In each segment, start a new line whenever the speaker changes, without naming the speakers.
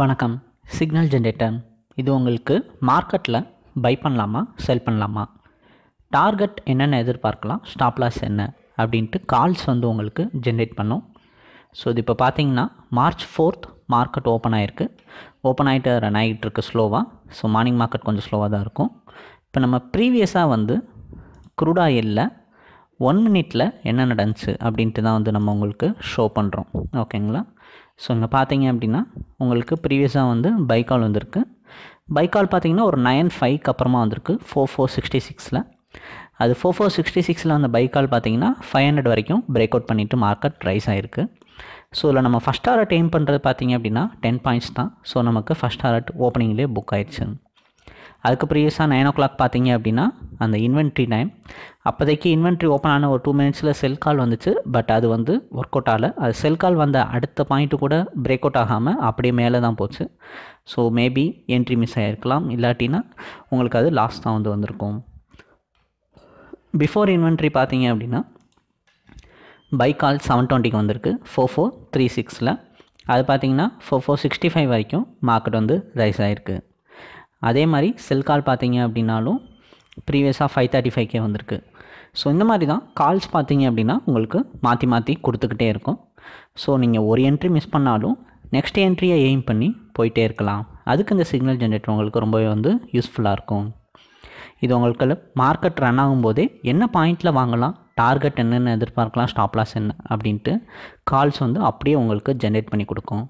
வணக்கம் signal generator இது உங்களுக்கு மார்க்கெட்டில் பை பண்ணலாமா செல் பண்ணலாமா டார்கெட் என்னென்ன எதிர்பார்க்கலாம் லாஸ் என்ன அப்படின்ட்டு கால்ஸ் வந்து உங்களுக்கு ஜென்ரேட் பண்ணும் ஸோ இது இப்போ பார்த்தீங்கன்னா மார்ச் ஃபோர்த் மார்க்கெட் ஓப்பன் ஆகிருக்கு ஓப்பன் ஆகிட்டு ரன் ஆகிட்டு இருக்கு ஸ்லோவாக ஸோ மார்னிங் மார்க்கெட் கொஞ்சம் ஸ்லோவாக தான் இருக்கும் இப்போ நம்ம ப்ரீவியஸாக வந்து குரூடாயிலில் ஒன் மினிட்டில் என்ன நடந்துச்சு அப்படின்ட்டு தான் வந்து நம்ம உங்களுக்கு ஷோ பண்ணுறோம் ஓகேங்களா ஸோ இங்கே பார்த்தீங்க அப்படின்னா உங்களுக்கு ப்ரீவியஸாக வந்து பைக்கால் வந்திருக்கு பைக்கால் பார்த்தீங்கன்னா ஒரு நைன் ஃபைவ்க்கு அப்புறமா வந்திருக்கு ஃபோர் ஃபோர் சிக்ஸ்டி சிக்ஸில் அது ஃபோர் ஃபோர் சிக்ஸ்டி சிக்ஸில் அந்த பைக்கால் பார்த்தீங்கன்னா ஃபைவ் ஹண்ட்ரட் வரைக்கும் பிரேக் அவுட் பண்ணிவிட்டு மார்க்கெட் ரைஸ் ஆகிருக்கு ஸோ இதில் நம்ம ஃபஸ்ட் ஆர்ட் எய்ம் பண்ணுறது பார்த்தீங்க அப்படின்னா டென் பாயிண்ட்ஸ் தான் ஸோ நமக்கு ஃபஸ்ட் ஆர்ட் ஓப்பனிங்லேயே புக் ஆயிடுச்சு அதுக்கு ப்ரீவியஸாக நைன் ஓ கிளாக் பார்த்தீங்க அப்படின்னா அந்த இன்வென்ட்ரி டைம் அப்போதைக்கு இன்வென்ட்ரி ஓப்பன் ஆன ஒரு டூ மினிட்ஸில் செல் கால் வந்துச்சு பட் அது வந்து ஒர்க் அவுட் ஆகலை அது செல் கால் வந்த அடுத்த பாயிண்ட்டு கூட பிரேக் அவுட் ஆகாமல் அப்படியே மேலே தான் போச்சு ஸோ மேபி என்ட்ரி மிஸ் ஆகிருக்கலாம் இல்லாட்டினா உங்களுக்கு அது லாஸ் தான் வந்து வந்திருக்கும் பிஃபோர் இன்வென்ட்ரி பார்த்தீங்க அப்படின்னா பை கால் செவன் டுவெண்ட்டிக்கு வந்திருக்கு ஃபோர் ஃபோர் த்ரீ சிக்ஸில் அது பார்த்தீங்கன்னா ஃபோர் ஃபோர் சிக்ஸ்டி ஃபைவ் வரைக்கும் மார்க்கெட் வந்து ரைஸ் ஆகிருக்கு அதே மாதிரி செல் கால் பார்த்தீங்க அப்படின்னாலும் ப்ரீவியஸாக ஃபைவ் தேர்ட்டி ஃபைவ்கே வந்திருக்கு ஸோ இந்த மாதிரி தான் கால்ஸ் பார்த்தீங்க அப்படின்னா உங்களுக்கு மாற்றி மாற்றி கொடுத்துக்கிட்டே இருக்கும் ஸோ நீங்கள் ஒரு என்ட்ரி மிஸ் பண்ணாலும் நெக்ஸ்ட் என்ட்ரியை எய்ம் பண்ணி போயிட்டே இருக்கலாம் அதுக்கு இந்த சிக்னல் ஜென்ரேட்டர் உங்களுக்கு ரொம்பவே வந்து யூஸ்ஃபுல்லாக இருக்கும் இது உங்களுக்கு மார்க்கெட் ரன் ஆகும்போதே என்ன பாயிண்டில் வாங்கலாம் டார்கெட் என்னென்னு எதிர்பார்க்கலாம் ஸ்டாப் லாஸ் என்ன அப்படின்ட்டு கால்ஸ் வந்து அப்படியே உங்களுக்கு ஜென்ரேட் பண்ணி கொடுக்கும்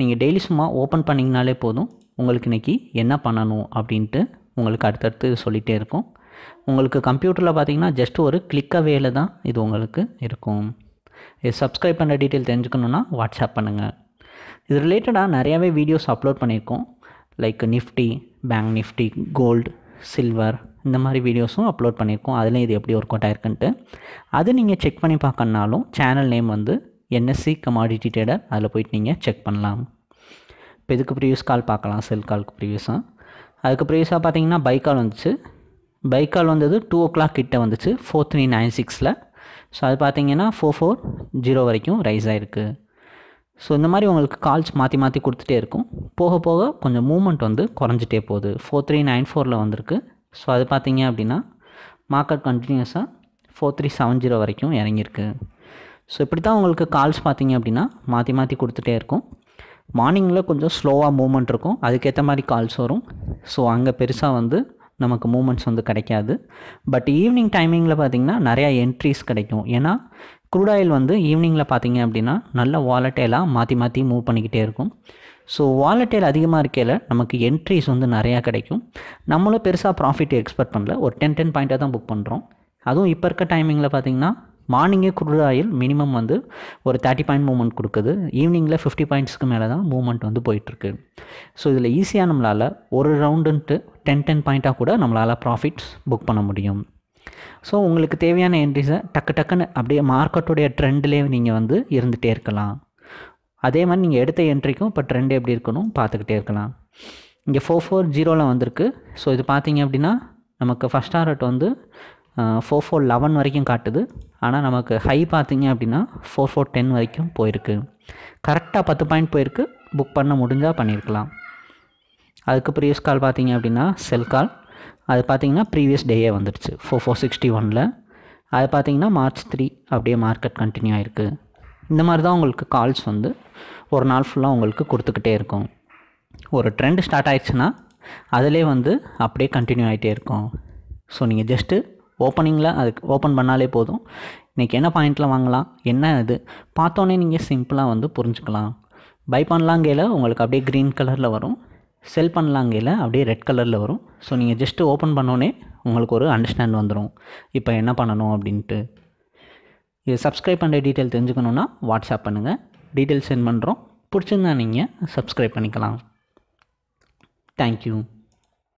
நீங்கள் டெய்லி சும்மா ஓப்பன் பண்ணிங்கனாலே போதும் உங்களுக்கு இன்றைக்கி என்ன பண்ணணும் அப்படின்ட்டு உங்களுக்கு அடுத்தடுத்து சொல்லிகிட்டே இருக்கும் உங்களுக்கு கம்ப்யூட்டரில் பார்த்தீங்கன்னா ஜஸ்ட் ஒரு கிளிக்க வேலை தான் இது உங்களுக்கு இருக்கும் இது சப்ஸ்கிரைப் பண்ணுற டீட்டெயில் தெரிஞ்சுக்கணுன்னா வாட்ஸ்அப் பண்ணுங்கள் இது ரிலேட்டடாக நிறையாவே வீடியோஸ் அப்லோட் பண்ணியிருக்கோம் like Nifty bank Nifty gold silver இந்த மாதிரி வீடியோஸும் அப்லோட் பண்ணியிருக்கோம் அதில் இது எப்படி ஒர்க் அவுட் ஆயிருக்குன்ட்டு அது நீங்கள் செக் பண்ணி பார்க்கணுனாலும் சேனல் நேம் வந்து என்எஸ்சி கமாடிட்டி ட்ரேடர் அதில் போயிட்டு நீங்கள் செக் பண்ணலாம் இப்போ இதுக்கு ப்ரீவியஸ் கால் பார்க்கலாம் செல் காலுக்கு ப்ரீவியஸாக அதுக்கு ப்ரீவியஸாக பார்த்தீங்கன்னா பை கால் வந்துச்சு பை கால் வந்தது டூ ஓ கிளாக் கிட்டே வந்துச்சு ஃபோர் த்ரீ நைன் சிக்ஸில் ஸோ அது பார்த்தீங்கன்னா ஃபோர் ஃபோர் ஜீரோ வரைக்கும் ரைஸ் ஆகிருக்கு ஸோ இந்த மாதிரி உங்களுக்கு கால்ஸ் மாற்றி மாற்றி கொடுத்துட்டே இருக்கும் போக போக கொஞ்சம் மூமெண்ட் வந்து குறைஞ்சிட்டே போகுது ஃபோர் த்ரீ நைன் ஃபோரில் வந்திருக்கு ஸோ அது பார்த்தீங்க அப்படின்னா மார்க்கெட் கண்டினியூஸாக ஃபோர் த்ரீ செவன் ஜீரோ வரைக்கும் இறங்கியிருக்கு ஸோ இப்படி தான் உங்களுக்கு கால்ஸ் பார்த்தீங்க அப்படின்னா மாற்றி மாற்றி கொடுத்துட்டே இருக்கும் மார்னிங்கில் கொஞ்சம் ஸ்லோவாக மூமெண்ட் இருக்கும் அதுக்கேற்ற மாதிரி கால்ஸ் வரும் ஸோ அங்கே பெருசாக வந்து நமக்கு மூமெண்ட்ஸ் வந்து கிடைக்காது பட் ஈவினிங் டைமிங்கில் பார்த்திங்கன்னா நிறையா என்ட்ரிஸ் கிடைக்கும் ஏன்னா க்ரூட் ஆயில் வந்து ஈவினிங்கில் பார்த்திங்க அப்படின்னா நல்ல வாலட்டைலாக மாற்றி மாற்றி மூவ் பண்ணிக்கிட்டே இருக்கும் ஸோ வாலட்டைல் அதிகமாக இருக்கையில் நமக்கு என்ட்ரிஸ் வந்து நிறையா கிடைக்கும் நம்மளும் பெருசாக ப்ராஃபிட் எக்ஸ்பெக்ட் பண்ணல ஒரு டென் டென் பாயிண்ட்டாக தான் புக் பண்ணுறோம் அதுவும் இப்போ இருக்க டைமிங்கில் பார்த்திங்கன்னா மார்னிங்கே குரூட் ஆயில் மினிமம் வந்து ஒரு தேர்ட்டி பாயிண்ட் மூவ்மெண்ட் கொடுக்குது ஈவினிங்கில் ஃபிஃப்டி பாயிண்ட்ஸ்க்கு மேலே தான் மூவ்மெண்ட் வந்து போயிட்டுருக்கு ஸோ இதில் ஈஸியாக நம்மளால் ஒரு ரவுண்டுன்ட்டு டென் டென் பாயிண்ட்டாக கூட நம்மளால் ப்ராஃபிட்ஸ் புக் பண்ண முடியும் ஸோ உங்களுக்கு தேவையான என்ட்ரிஸை டக்கு டக்குன்னு அப்படியே மார்க்கெட்டுடைய ட்ரெண்டிலே நீங்கள் வந்து இருந்துகிட்டே இருக்கலாம் அதே மாதிரி நீங்கள் எடுத்த என்ட்ரிக்கும் இப்போ ட்ரெண்ட் எப்படி இருக்கணும் பார்த்துக்கிட்டே இருக்கலாம் இங்கே ஃபோர் ஃபோர் ஜீரோவில் வந்திருக்கு ஸோ இது பார்த்தீங்க அப்படின்னா நமக்கு ஃபஸ்ட் டார்கெட் வந்து ஃபோர் ஃபோர் லெவன் வரைக்கும் காட்டுது ஆனால் நமக்கு ஹை பார்த்திங்க அப்படின்னா ஃபோர் ஃபோர் டென் வரைக்கும் போயிருக்கு கரெக்டாக பத்து பாயிண்ட் போயிருக்கு புக் பண்ண முடிஞ்சால் பண்ணியிருக்கலாம் அதுக்கு ப்ரீவியஸ் கால் பார்த்திங்க அப்படின்னா செல் கால் அது பார்த்திங்கன்னா ப்ரீவியஸ் டேயே வந்துடுச்சு ஃபோர் ஃபோர் சிக்ஸ்டி ஒனில் அது பார்த்திங்கன்னா மார்ச் த்ரீ அப்படியே மார்க்கெட் கண்டினியூ ஆகிருக்கு இந்த மாதிரி தான் உங்களுக்கு கால்ஸ் வந்து ஒரு நாள் ஃபுல்லாக உங்களுக்கு கொடுத்துக்கிட்டே இருக்கும் ஒரு ட்ரெண்ட் ஸ்டார்ட் ஆயிடுச்சுன்னா அதிலே வந்து அப்படியே கண்டினியூ ஆகிட்டே இருக்கும் ஸோ நீங்கள் ஜஸ்ட்டு ஓப்பனிங்கில் அதுக்கு ஓப்பன் பண்ணாலே போதும் இன்றைக்கி என்ன பாயிண்டில் வாங்கலாம் என்ன இது பார்த்தோன்னே நீங்கள் சிம்பிளாக வந்து புரிஞ்சுக்கலாம் பை பண்ணலாங்கையில் உங்களுக்கு அப்படியே க்ரீன் கலரில் வரும் செல் பண்ணலாங்கையில் அப்படியே ரெட் கலரில் வரும் ஸோ நீங்கள் ஜஸ்ட்டு ஓப்பன் பண்ணோன்னே உங்களுக்கு ஒரு அண்டர்ஸ்டாண்ட் வந்துடும் இப்போ என்ன பண்ணணும் அப்படின்ட்டு இது சப்ஸ்கிரைப் பண்ணுற டீட்டெயில் தெரிஞ்சுக்கணுன்னா வாட்ஸ்அப் பண்ணுங்கள் டீட்டெயில் சென்ட் பண்ணுறோம் பிடிச்சிருந்தா நீங்கள் சப்ஸ்கிரைப் பண்ணிக்கலாம் தேங்க்யூ